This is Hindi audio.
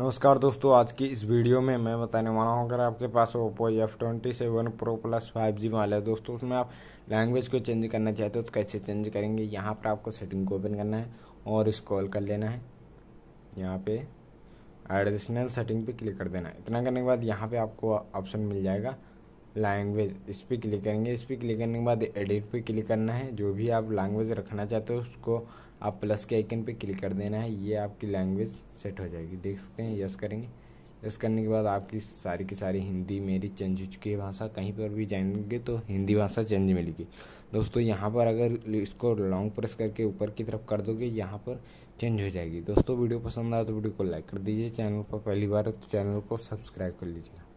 नमस्कार दोस्तों आज की इस वीडियो में मैं बताने वाला हूँ अगर आपके पास Oppo F twenty seven pro plus five G वाला है दोस्तों उसमें आप लैंग्वेज को चेंज करना चाहते हो तो कैसे चेंज करेंगे यहाँ पर आपको सेटिंग को ओपन करना है और स्क्रॉल कर लेना है यहाँ पे एडिशनल सेटिंग पे क्लिक कर देना है इतना करने के बाद यहाँ पे आपको ऑप्शन मिल जाएगा लैंग्वेज इस पर क्लिक करेंगे इस पर क्लिक करने के बाद एडिट पे क्लिक करना है जो भी आप लैंग्वेज रखना चाहते हो उसको आप प्लस के आइकन पे क्लिक कर देना है ये आपकी लैंग्वेज सेट हो जाएगी देख सकते हैं यस करेंगे यस करने के बाद आपकी सारी की सारी हिंदी मेरी चेंज हो चुकी है भाषा कहीं पर भी जाएंगे तो हिंदी भाषा चेंज मिलेगी दोस्तों यहाँ पर अगर इसको लॉन्ग प्रेस करके ऊपर की तरफ कर दोगे यहाँ पर चेंज हो जाएगी दोस्तों वीडियो पसंद आया तो वीडियो को लाइक कर दीजिए चैनल पर पहली बार तो चैनल को सब्सक्राइब कर लीजिएगा